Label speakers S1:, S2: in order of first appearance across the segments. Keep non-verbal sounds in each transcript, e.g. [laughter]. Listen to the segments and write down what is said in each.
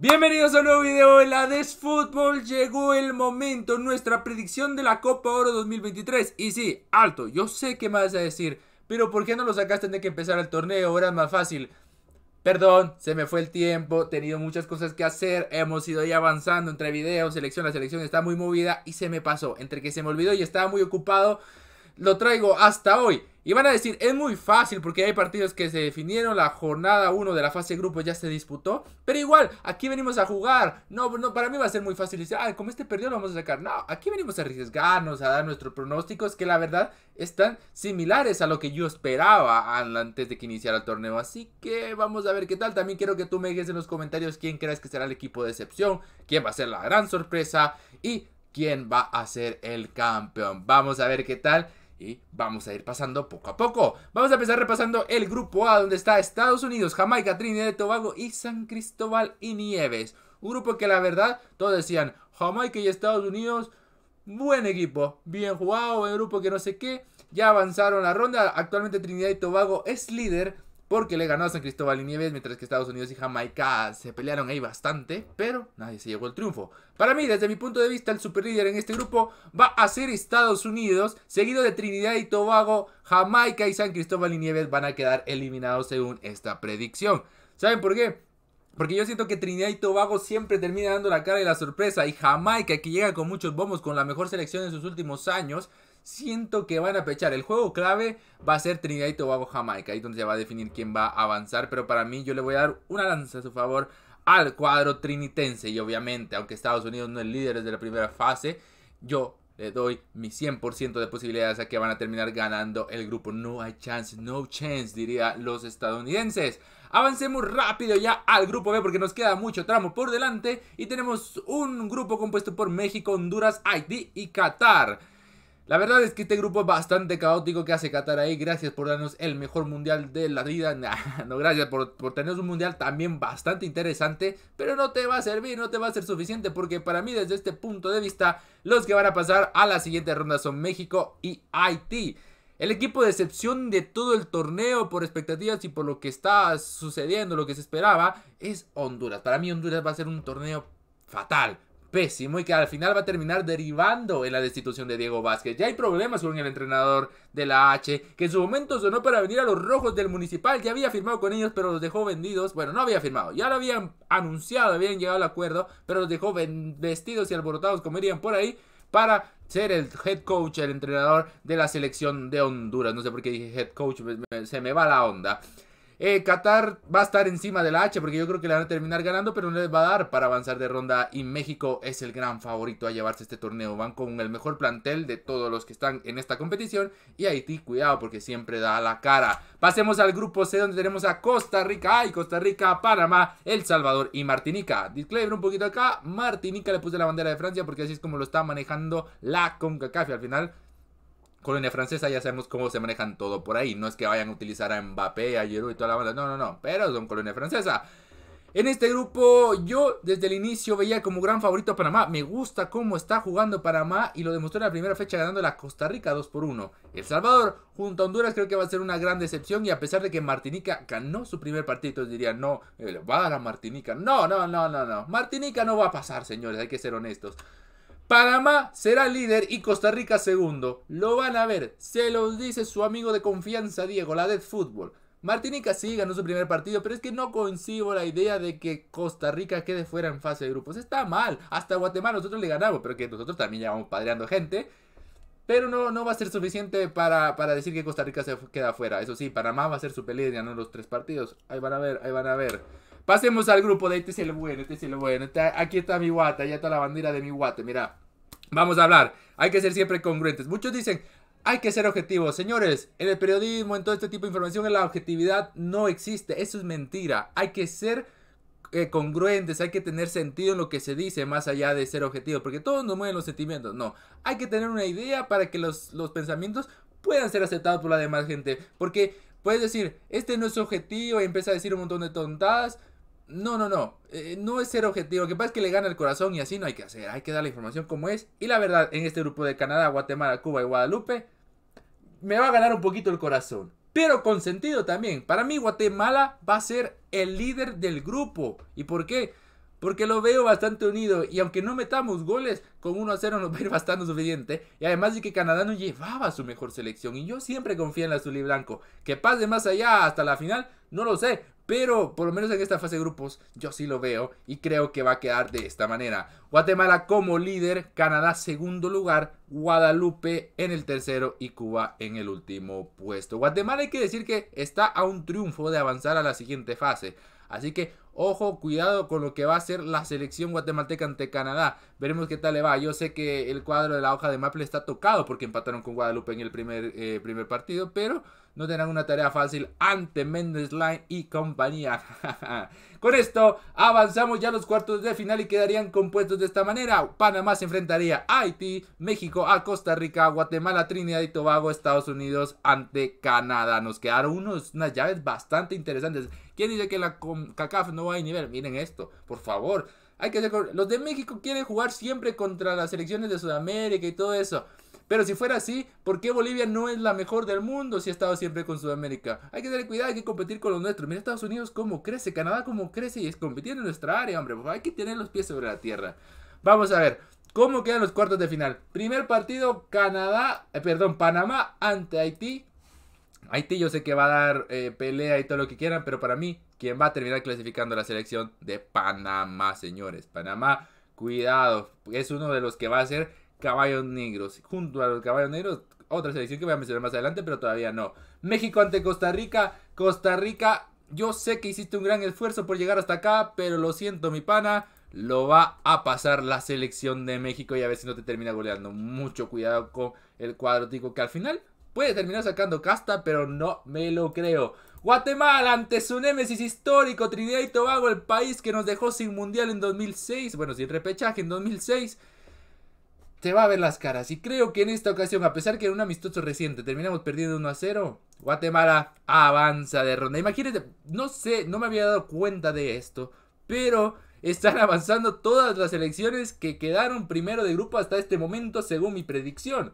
S1: Bienvenidos a un nuevo video de la Desfútbol. Llegó el momento, nuestra predicción de la Copa Oro 2023. Y sí, alto, yo sé que más vas a decir, pero ¿por qué no lo sacaste de que empezar el torneo? ahora es más fácil. Perdón, se me fue el tiempo, he tenido muchas cosas que hacer, hemos ido ahí avanzando entre videos, selección, la selección está muy movida y se me pasó, entre que se me olvidó y estaba muy ocupado, lo traigo hasta hoy. Y van a decir, es muy fácil porque hay partidos que se definieron, la jornada 1 de la fase de grupos ya se disputó, pero igual, aquí venimos a jugar. No, no, para mí va a ser muy fácil decir, ah, como este perdió lo vamos a sacar. No, aquí venimos a arriesgarnos, a dar nuestros pronósticos que la verdad están similares a lo que yo esperaba antes de que iniciara el torneo. Así que vamos a ver qué tal. También quiero que tú me digas en los comentarios quién crees que será el equipo de excepción, quién va a ser la gran sorpresa y quién va a ser el campeón. Vamos a ver qué tal. Y vamos a ir pasando poco a poco. Vamos a empezar repasando el grupo A, donde está Estados Unidos, Jamaica, Trinidad y Tobago y San Cristóbal y Nieves. Un grupo que la verdad todos decían, Jamaica y Estados Unidos, buen equipo, bien jugado, buen grupo que no sé qué. Ya avanzaron la ronda, actualmente Trinidad y Tobago es líder porque le ganó a San Cristóbal y Nieves, mientras que Estados Unidos y Jamaica se pelearon ahí bastante, pero nadie se llevó el triunfo. Para mí, desde mi punto de vista, el super líder en este grupo va a ser Estados Unidos, seguido de Trinidad y Tobago, Jamaica y San Cristóbal y Nieves van a quedar eliminados según esta predicción. ¿Saben por qué? Porque yo siento que Trinidad y Tobago siempre termina dando la cara y la sorpresa y Jamaica, que llega con muchos bombos, con la mejor selección en sus últimos años, siento que van a pechar. El juego clave va a ser Trinidad y Tobago Jamaica, ahí donde se va a definir quién va a avanzar, pero para mí yo le voy a dar una lanza a su favor al cuadro trinitense y obviamente, aunque Estados Unidos no es líder desde la primera fase, yo le doy mi 100% de posibilidades a que van a terminar ganando el grupo. No hay chance, no chance, diría los estadounidenses. Avancemos rápido ya al grupo B porque nos queda mucho tramo por delante y tenemos un grupo compuesto por México, Honduras, Haití y Qatar. La verdad es que este grupo es bastante caótico que hace Qatar ahí. Gracias por darnos el mejor mundial de la vida. [laughs] no, gracias por, tener un mundial también bastante interesante. Pero no te va a servir, no te va a ser suficiente. Porque para mí, desde este punto de vista, los que van a pasar a la siguiente ronda son México y Haití. El equipo de excepción de todo el torneo por expectativas y por lo que está sucediendo, lo que se esperaba, es Honduras. Para mí Honduras va a ser un torneo fatal pésimo y que al final va a terminar derivando en la destitución de Diego Vázquez. Ya hay problemas con el entrenador de la H, que en su momento sonó para venir a los rojos del municipal, ya había firmado con ellos, pero los dejó vendidos. Bueno, no había firmado, ya lo habían anunciado, habían llegado al acuerdo, pero los dejó vestidos y alborotados, como irían por ahí, para ser el head coach, el entrenador de la selección de Honduras. No sé por qué dije head coach, se me va la onda. Eh, Qatar va a estar encima del H porque yo creo que le van a terminar ganando, pero no les va a dar para avanzar de ronda. Y México es el gran favorito a llevarse este torneo. Van con el mejor plantel de todos los que están en esta competición. Y Haití, cuidado porque siempre da la cara. Pasemos al grupo C donde tenemos a Costa Rica. Ay, Costa Rica, Panamá, El Salvador y Martinica. Disclaimer un poquito acá. Martinica le puse la bandera de Francia porque así es como lo está manejando la CONCACAF. al final colonia francesa, ya sabemos cómo se manejan todo por ahí. No es que vayan a utilizar a Mbappé, a Giroud y toda la banda. No, no, no. Pero son colonia francesa. En este grupo yo desde el inicio veía como gran favorito a Panamá. Me gusta cómo está jugando Panamá y lo demostró en la primera fecha ganando la Costa Rica 2 por 1. El Salvador junto a Honduras creo que va a ser una gran decepción y a pesar de que Martinica ganó su primer partido, diría, no, eh, va a la Martinica. No, no, no, no, no. Martinica no va a pasar, señores, hay que ser honestos. Panamá será líder y Costa Rica segundo. Lo van a ver, se los dice su amigo de confianza Diego, la de fútbol. Martinica sí ganó su primer partido, pero es que no concibo la idea de que Costa Rica quede fuera en fase de grupos. Está mal. Hasta Guatemala nosotros le ganamos, pero que nosotros también llevamos padreando gente. Pero no, no va a ser suficiente para, decir que Costa Rica se queda fuera. Eso sí, Panamá va a ser su pelea, ganó los tres partidos. Ahí van a ver, ahí van a ver. Pasemos al grupo de este es el bueno, este es el bueno. aquí está mi guata, ya está la bandera de mi guate, mira. Vamos a hablar. Hay que ser siempre congruentes. Muchos dicen, hay que ser objetivos. Señores, en el periodismo, en todo este tipo de información, la objetividad no existe. Eso es mentira. Hay que ser eh, congruentes, hay que tener sentido en lo que se dice, más allá de ser objetivo Porque todos nos mueven los sentimientos. No, hay que tener una idea para que los, los pensamientos puedan ser aceptados por la demás gente. Porque puedes decir, este no es objetivo y empieza a decir un montón de tontadas. No, no, no. Eh, no es ser objetivo. Lo que pasa es que le gana el corazón y así no hay que hacer. Hay que dar la información como es. Y la verdad, en este grupo de Canadá, Guatemala, Cuba y Guadalupe, me va a ganar un poquito el corazón. Pero con sentido también. Para mí, Guatemala va a ser el líder del grupo. ¿Y por qué? Porque lo veo bastante unido y aunque no metamos goles, con 1 a 0 nos va a ir bastante suficiente. Y además de que Canadá no llevaba su mejor selección y yo siempre confío en la azul y blanco. Que pase más allá hasta la final, no lo sé, pero por lo menos en esta fase de grupos yo sí lo veo y creo que va a quedar de esta manera. Guatemala como líder, Canadá segundo lugar, Guadalupe en el tercero y Cuba en el último puesto. Guatemala hay que decir que está a un triunfo de avanzar a la siguiente fase. Así que Ojo, cuidado con lo que va a ser la selección guatemalteca ante Canadá. Veremos qué tal le va. Yo sé que el cuadro de la hoja de Maple está tocado porque empataron con Guadalupe en el primer, eh, primer partido, pero no tendrán una tarea fácil ante Mendes y compañía. [laughs] Con esto avanzamos ya a los cuartos de final y quedarían compuestos de esta manera. Panamá se enfrentaría a Haití, México a Costa Rica, Guatemala, Trinidad y Tobago, Estados Unidos ante Canadá. Nos quedaron unos, unas llaves bastante interesantes. ¿Quién dice que la CACAF no va a nivel? Miren esto, por favor. Hay que Los de México quieren jugar siempre contra las selecciones de Sudamérica y todo eso. Pero si fuera así, ¿por qué Bolivia no es la mejor del mundo si ha estado siempre con Sudamérica? Hay que tener cuidado, hay que competir con los nuestros. Mira Estados Unidos cómo crece, Canadá cómo crece y es competir en nuestra área, hombre. Pues, hay que tener los pies sobre la tierra. Vamos a ver. ¿Cómo quedan los cuartos de final? Primer partido, Canadá, eh, perdón, Panamá ante Haití. Haití yo sé que va a dar eh, pelea y todo lo que quieran, pero para mí, quien va a terminar clasificando la selección de Panamá, señores. Panamá, cuidado, es uno de los que va a ser caballos negros. Junto a los caballos negros, otra selección que voy a mencionar más adelante, pero todavía no. México ante Costa Rica. Costa Rica, yo sé que hiciste un gran esfuerzo por llegar hasta acá, pero lo siento, mi pana. Lo va a pasar la selección de México y a ver si no te termina goleando. Mucho cuidado con el cuadro que al final puede terminar sacando casta, pero no me lo creo. Guatemala ante su némesis histórico, Trinidad y Tobago, el país que nos dejó sin mundial en 2006, bueno, sin repechaje en 2006. Te va a ver las caras. Y creo que en esta ocasión, a pesar que era un amistoso reciente, terminamos perdiendo 1 a 0. Guatemala avanza de ronda. Imagínense, no sé, no me había dado cuenta de esto, pero están [laughs] avanzando todas las elecciones que quedaron primero de grupo hasta este momento, según mi predicción.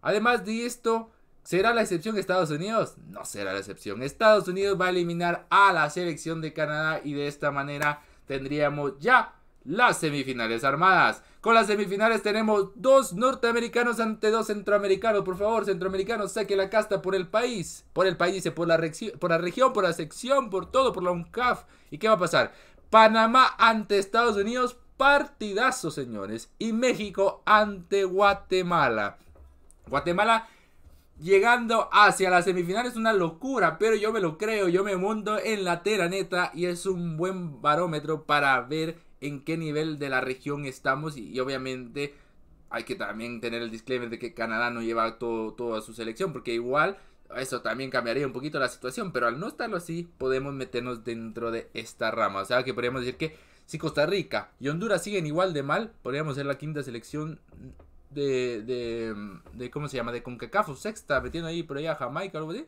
S1: Además de esto, ¿será la excepción Estados Unidos? No será la excepción. Estados Unidos va a eliminar a la selección de Canadá y de esta manera tendríamos ya las semifinales armadas. Con las semifinales tenemos dos norteamericanos ante dos centroamericanos. Por favor, centroamericanos, saque la casta por el país. Por el país, dice, por la, región, por la sección, por todo, por la UNCAF. ¿Y qué va a pasar? Panamá ante Estados Unidos, partidazo, señores. Y México ante Guatemala. Guatemala llegando hacia la semifinal es una locura, pero yo me lo creo, yo me mundo en la teraneta. y es un buen barómetro para ver en qué nivel de la región estamos y, obviamente hay que también tener el disclaimer de que Canadá no lleva todo, su selección, porque igual eso también cambiaría un poquito la situación, pero al no estarlo así, podemos meternos dentro de esta rama. O sea que podríamos decir que si Costa Rica y Honduras siguen igual de mal, podríamos ser la quinta selección de, de, ¿cómo se llama? De CONCACAF sexta, metiendo ahí por allá a Jamaica o algo así.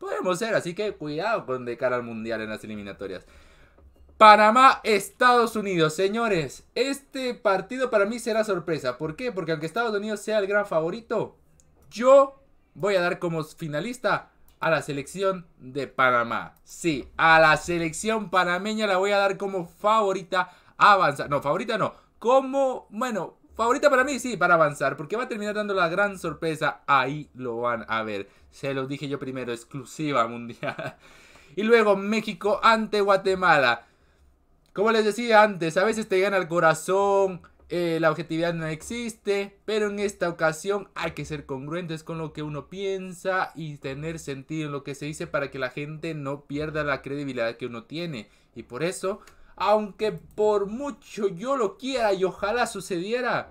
S1: Podemos ser, así que cuidado con de cara al mundial en las eliminatorias. Panamá, Estados Unidos, señores, este partido para mí será sorpresa. ¿Por qué? Porque aunque Estados Unidos sea el gran favorito, yo voy a dar como finalista a la selección de Panamá. Sí, a la selección panameña la voy a dar como favorita a avanzar. No, favorita no. Como, bueno, favorita para mí sí, para avanzar, porque va a terminar dando la gran sorpresa. Ahí lo van a ver. Se los dije yo primero, exclusiva mundial. [laughs] Y luego México ante Guatemala. Como les decía antes, a veces te gana el corazón, eh, la objetividad no existe, pero en esta ocasión hay que ser congruentes con lo que uno piensa y tener sentido en lo que se dice para que la gente no pierda la credibilidad que uno tiene. Y por eso, aunque por mucho yo lo quiera y ojalá sucediera,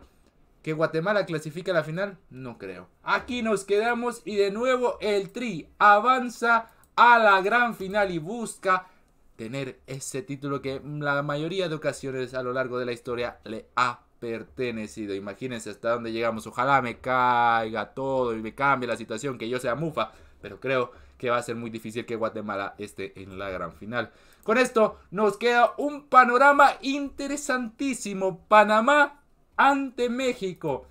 S1: que Guatemala clasifique a la final, no creo. Aquí nos quedamos y de nuevo el Tri avanza a la gran final y busca tener ese título que la mayoría de ocasiones a lo largo de la historia le ha pertenecido. Imagínense hasta dónde llegamos. Ojalá me caiga todo y me cambie la situación, que yo sea mufa, pero creo que va a ser muy difícil que Guatemala esté en la gran final. Con esto nos queda un panorama interesantísimo. Panamá ante México.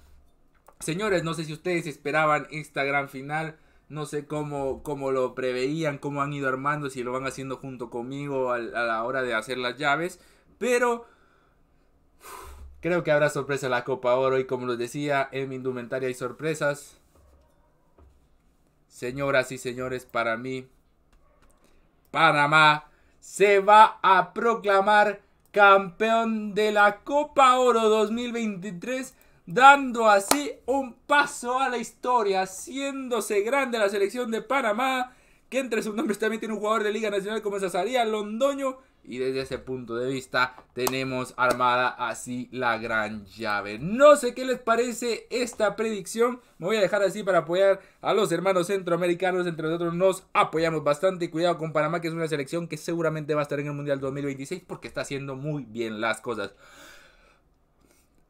S1: Señores, no sé si ustedes esperaban esta gran final no sé cómo, cómo lo preveían, cómo han ido armando, si lo van haciendo junto conmigo a, a la hora de hacer las llaves, pero creo que habrá sorpresa en la Copa Oro y como les decía, en mi indumentaria hay sorpresas. Señoras y señores, para mí, Panamá se va a proclamar campeón de la Copa Oro 2023 dando así un paso a la historia, haciéndose grande la selección de Panamá, que entre sus nombres también tiene un jugador de Liga Nacional como Cesaría Londoño, y desde ese punto de vista tenemos armada así la gran llave. No sé qué les parece esta predicción. Me voy a dejar así para apoyar a los hermanos centroamericanos. Entre nosotros nos apoyamos bastante. Cuidado con Panamá, que es una selección que seguramente va a estar en el Mundial 2026 porque está haciendo muy bien las cosas.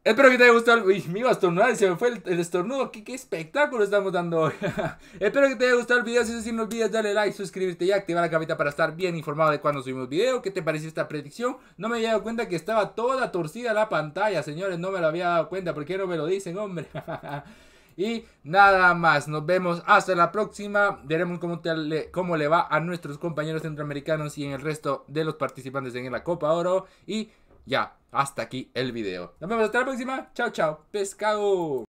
S1: Espero que te haya gustado. Uy, me iba se me fue el, estornudo. ¿Qué, espectáculo estamos dando hoy. [laughs] Espero que te haya gustado el video. Si es así, no olvides darle like, suscribirte y activar la campanita para estar bien informado de cuando subimos video. ¿Qué te pareció esta predicción? No me había dado cuenta que estaba toda torcida la pantalla, señores. No me lo había dado cuenta. ¿Por qué no me lo dicen, hombre? [laughs] y nada más. Nos vemos hasta la próxima. Veremos cómo, cómo le va a nuestros compañeros centroamericanos y en el resto de los participantes en la Copa Oro. Y ya, hasta aquí el video. Nos vemos hasta la próxima. Chao, chao. Pescado.